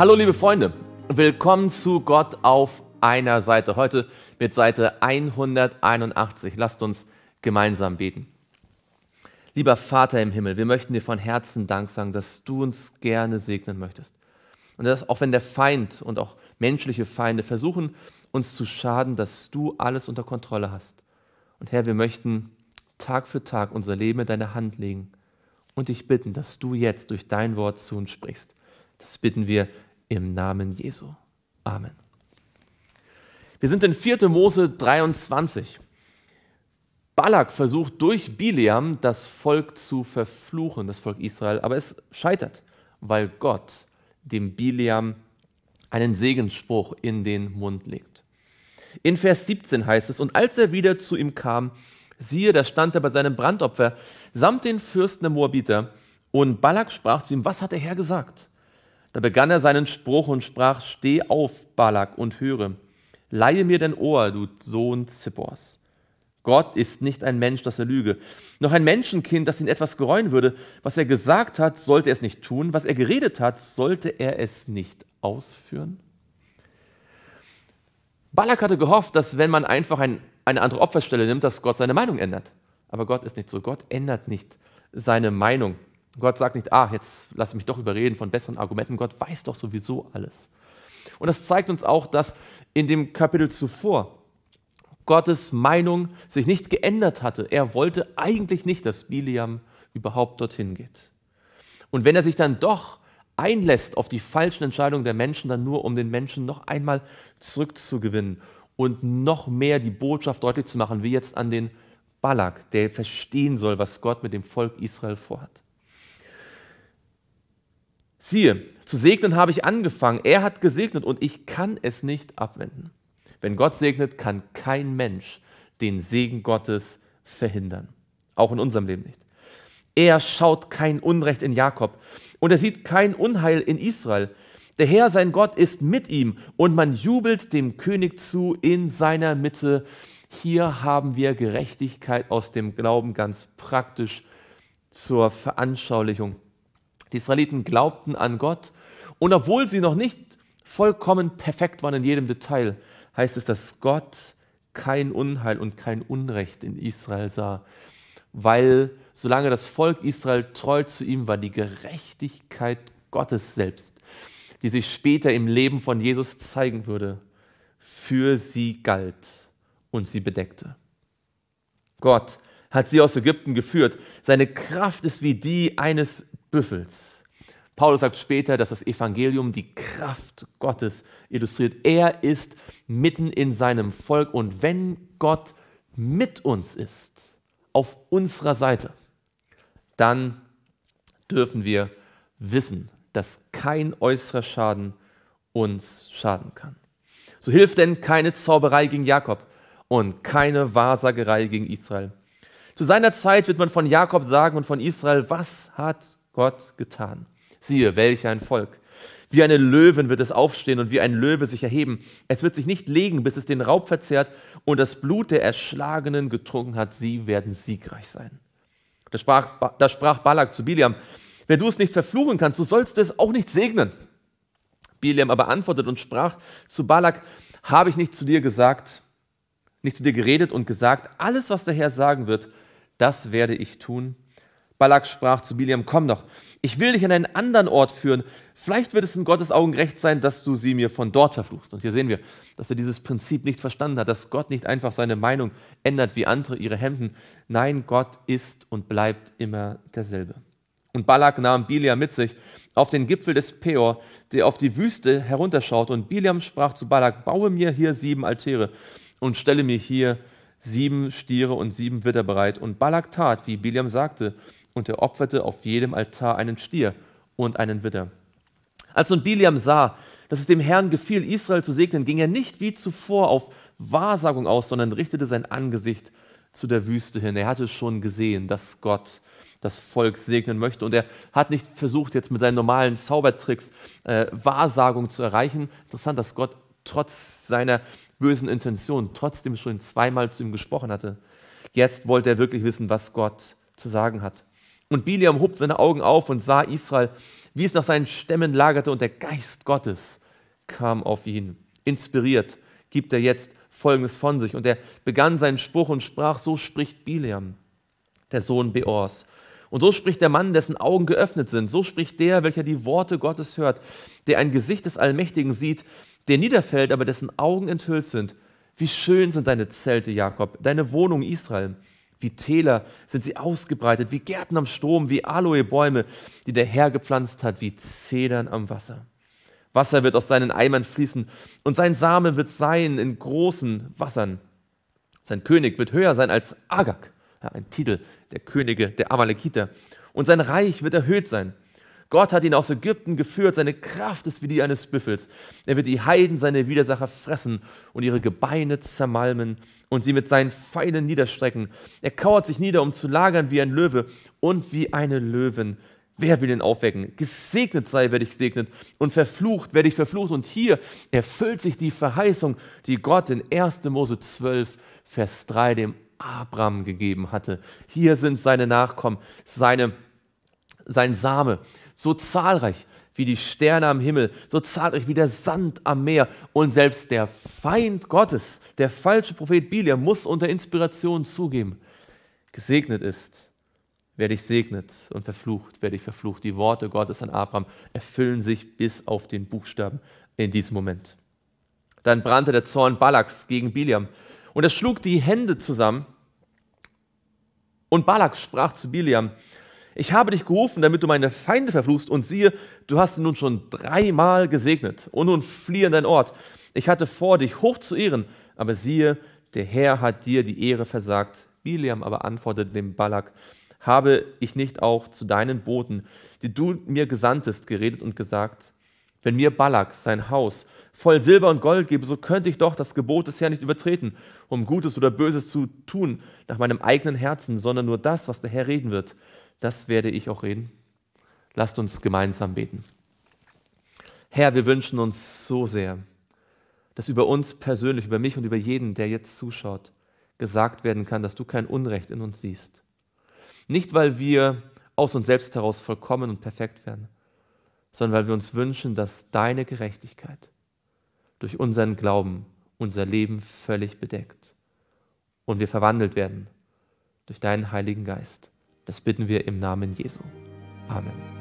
Hallo liebe Freunde, willkommen zu Gott auf einer Seite. Heute mit Seite 181. Lasst uns gemeinsam beten. Lieber Vater im Himmel, wir möchten dir von Herzen Dank sagen, dass du uns gerne segnen möchtest. Und dass auch wenn der Feind und auch menschliche Feinde versuchen, uns zu schaden, dass du alles unter Kontrolle hast. Und Herr, wir möchten Tag für Tag unser Leben in deine Hand legen und dich bitten, dass du jetzt durch dein Wort zu uns sprichst. Das bitten wir im Namen Jesu. Amen. Wir sind in 4. Mose 23. Balak versucht durch Bileam das Volk zu verfluchen, das Volk Israel, aber es scheitert, weil Gott dem Bileam einen Segensspruch in den Mund legt. In Vers 17 heißt es, und als er wieder zu ihm kam, siehe, da stand er bei seinem Brandopfer samt den Fürsten der Moabiter, und Balak sprach zu ihm, was hat der Herr gesagt? Da begann er seinen Spruch und sprach, Steh auf, Balak, und höre, leihe mir dein Ohr, du Sohn Zippors. Gott ist nicht ein Mensch, dass er lüge. Noch ein Menschenkind, das ihn etwas gereuen würde. Was er gesagt hat, sollte er es nicht tun. Was er geredet hat, sollte er es nicht ausführen. Balak hatte gehofft, dass wenn man einfach ein, eine andere Opferstelle nimmt, dass Gott seine Meinung ändert. Aber Gott ist nicht so. Gott ändert nicht seine Meinung. Gott sagt nicht, ah, jetzt lass mich doch überreden von besseren Argumenten. Gott weiß doch sowieso alles. Und das zeigt uns auch, dass in dem Kapitel zuvor Gottes Meinung sich nicht geändert hatte. Er wollte eigentlich nicht, dass Biliam überhaupt dorthin geht. Und wenn er sich dann doch einlässt auf die falschen Entscheidungen der Menschen, dann nur um den Menschen noch einmal zurückzugewinnen und noch mehr die Botschaft deutlich zu machen, wie jetzt an den Balak, der verstehen soll, was Gott mit dem Volk Israel vorhat. Siehe, zu segnen habe ich angefangen, er hat gesegnet und ich kann es nicht abwenden. Wenn Gott segnet, kann kein Mensch den Segen Gottes verhindern. Auch in unserem Leben nicht. Er schaut kein Unrecht in Jakob und er sieht kein Unheil in Israel. Der Herr, sein Gott, ist mit ihm und man jubelt dem König zu in seiner Mitte. Hier haben wir Gerechtigkeit aus dem Glauben ganz praktisch zur Veranschaulichung. Die Israeliten glaubten an Gott. Und obwohl sie noch nicht vollkommen perfekt waren in jedem Detail, heißt es, dass Gott kein Unheil und kein Unrecht in Israel sah, weil solange das Volk Israel treu zu ihm war, die Gerechtigkeit Gottes selbst, die sich später im Leben von Jesus zeigen würde, für sie galt und sie bedeckte. Gott hat sie aus Ägypten geführt. Seine Kraft ist wie die eines Büffels. Paulus sagt später, dass das Evangelium die Kraft Gottes illustriert. Er ist mitten in seinem Volk und wenn Gott mit uns ist, auf unserer Seite, dann dürfen wir wissen, dass kein äußerer Schaden uns schaden kann. So hilft denn keine Zauberei gegen Jakob und keine Wahrsagerei gegen Israel. Zu seiner Zeit wird man von Jakob sagen und von Israel, was hat Gott getan. Siehe, welch ein Volk. Wie eine Löwin wird es aufstehen und wie ein Löwe sich erheben. Es wird sich nicht legen, bis es den Raub verzehrt und das Blut der Erschlagenen getrunken hat. Sie werden siegreich sein. Da sprach, da sprach Balak zu Biliam, wenn du es nicht verfluchen kannst, so sollst du es auch nicht segnen. Biliam aber antwortet und sprach zu Balak, habe ich nicht zu dir gesagt, nicht zu dir geredet und gesagt, alles, was der Herr sagen wird, das werde ich tun. Balak sprach zu Biliam, komm doch, ich will dich an einen anderen Ort führen. Vielleicht wird es in Gottes Augen recht sein, dass du sie mir von dort verfluchst. Und hier sehen wir, dass er dieses Prinzip nicht verstanden hat, dass Gott nicht einfach seine Meinung ändert wie andere ihre Hemden. Nein, Gott ist und bleibt immer derselbe. Und Balak nahm Biliam mit sich auf den Gipfel des Peor, der auf die Wüste herunterschaut. Und Biliam sprach zu Balak, baue mir hier sieben Altäre und stelle mir hier sieben Stiere und sieben Witter bereit. Und Balak tat, wie Biliam sagte, und er opferte auf jedem Altar einen Stier und einen Widder. Als nun Biliam sah, dass es dem Herrn gefiel, Israel zu segnen, ging er nicht wie zuvor auf Wahrsagung aus, sondern richtete sein Angesicht zu der Wüste hin. Er hatte schon gesehen, dass Gott das Volk segnen möchte. Und er hat nicht versucht, jetzt mit seinen normalen Zaubertricks äh, Wahrsagung zu erreichen. Interessant, dass Gott trotz seiner bösen Intention trotzdem schon zweimal zu ihm gesprochen hatte. Jetzt wollte er wirklich wissen, was Gott zu sagen hat. Und Biliam hob seine Augen auf und sah Israel, wie es nach seinen Stämmen lagerte, und der Geist Gottes kam auf ihn. Inspiriert gibt er jetzt Folgendes von sich. Und er begann seinen Spruch und sprach, so spricht Biliam, der Sohn Beors. Und so spricht der Mann, dessen Augen geöffnet sind. So spricht der, welcher die Worte Gottes hört, der ein Gesicht des Allmächtigen sieht, der niederfällt, aber dessen Augen enthüllt sind. Wie schön sind deine Zelte, Jakob, deine Wohnung, Israel. Wie Täler sind sie ausgebreitet, wie Gärten am Strom, wie Aloe-Bäume, die der Herr gepflanzt hat, wie Zedern am Wasser. Wasser wird aus seinen Eimern fließen und sein Same wird sein in großen Wassern. Sein König wird höher sein als Agag, ein Titel der Könige der Amalekiter. Und sein Reich wird erhöht sein. Gott hat ihn aus Ägypten geführt, seine Kraft ist wie die eines Büffels. Er wird die Heiden, seine Widersacher, fressen und ihre Gebeine zermalmen und sie mit seinen Pfeilen niederstrecken. Er kauert sich nieder, um zu lagern wie ein Löwe und wie eine Löwin. Wer will ihn aufwecken? Gesegnet sei, werde ich segnet und verflucht werde ich verflucht. Und hier erfüllt sich die Verheißung, die Gott in 1. Mose 12, Vers 3 dem Abraham gegeben hatte. Hier sind seine Nachkommen, seine, sein Same, so zahlreich wie die Sterne am Himmel, so zahlreich wie der Sand am Meer. Und selbst der Feind Gottes, der falsche Prophet Bilia, muss unter Inspiration zugeben, gesegnet ist, wer dich segnet und verflucht, wer dich verflucht. Die Worte Gottes an Abraham erfüllen sich bis auf den Buchstaben in diesem Moment. Dann brannte der Zorn Balaks gegen Biliam und er schlug die Hände zusammen. Und Balak sprach zu Biliam, ich habe dich gerufen, damit du meine Feinde verfluchst, und siehe, du hast ihn nun schon dreimal gesegnet, und nun fliehe in dein Ort. Ich hatte vor, dich hoch zu ehren, aber siehe, der Herr hat dir die Ehre versagt. Biliam aber antwortete dem Balak, habe ich nicht auch zu deinen Boten, die du mir gesandtest, geredet und gesagt, wenn mir Balak sein Haus voll Silber und Gold gebe, so könnte ich doch das Gebot des Herrn nicht übertreten, um Gutes oder Böses zu tun nach meinem eigenen Herzen, sondern nur das, was der Herr reden wird das werde ich auch reden. Lasst uns gemeinsam beten. Herr, wir wünschen uns so sehr, dass über uns persönlich, über mich und über jeden, der jetzt zuschaut, gesagt werden kann, dass du kein Unrecht in uns siehst. Nicht, weil wir aus uns selbst heraus vollkommen und perfekt werden, sondern weil wir uns wünschen, dass deine Gerechtigkeit durch unseren Glauben unser Leben völlig bedeckt und wir verwandelt werden durch deinen Heiligen Geist. Das bitten wir im Namen Jesu. Amen.